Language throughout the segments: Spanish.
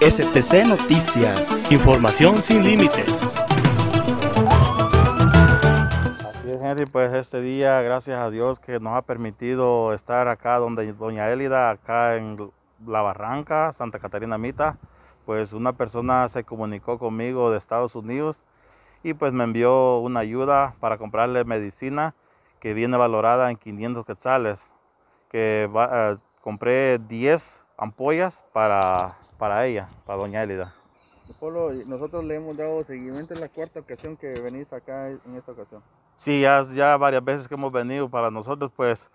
STC Noticias. Información sin límites. Así es, Henry, pues este día, gracias a Dios que nos ha permitido estar acá donde Doña Elida, acá en La Barranca, Santa Catarina Mita, pues una persona se comunicó conmigo de Estados Unidos y pues me envió una ayuda para comprarle medicina que viene valorada en 500 quetzales, que eh, compré 10 ampollas para, para ella, para doña Elida. Polo, nosotros le hemos dado seguimiento en la cuarta ocasión que venís acá en esta ocasión. Sí, ya, ya varias veces que hemos venido para nosotros, pues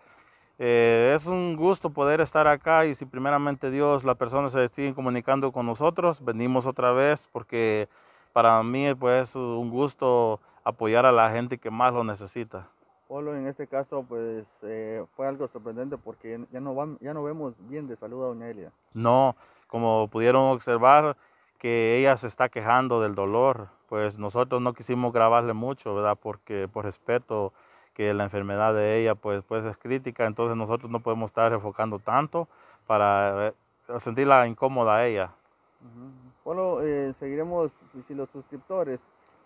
eh, es un gusto poder estar acá y si primeramente Dios, las personas se siguen comunicando con nosotros, venimos otra vez porque para mí pues, es un gusto apoyar a la gente que más lo necesita. Polo en este caso pues eh, fue algo sorprendente porque ya no, ya no vemos bien de salud a doña Elia. No, como pudieron observar que ella se está quejando del dolor, pues nosotros no quisimos grabarle mucho, ¿verdad? Porque por respeto que la enfermedad de ella pues, pues es crítica, entonces nosotros no podemos estar refocando tanto para eh, sentirla incómoda a ella. Polo, eh, seguiremos, si los suscriptores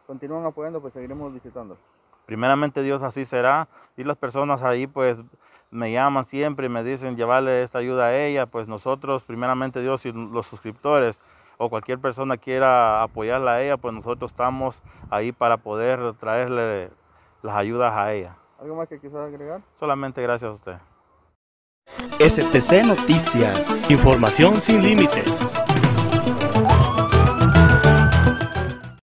continúan apoyando, pues seguiremos visitando primeramente Dios así será. Y las personas ahí pues me llaman siempre y me dicen llevarle esta ayuda a ella, pues nosotros primeramente Dios y los suscriptores o cualquier persona quiera apoyarla a ella, pues nosotros estamos ahí para poder traerle las ayudas a ella. ¿Algo más que quisiera agregar? Solamente gracias a usted. STC Noticias, información sin límites.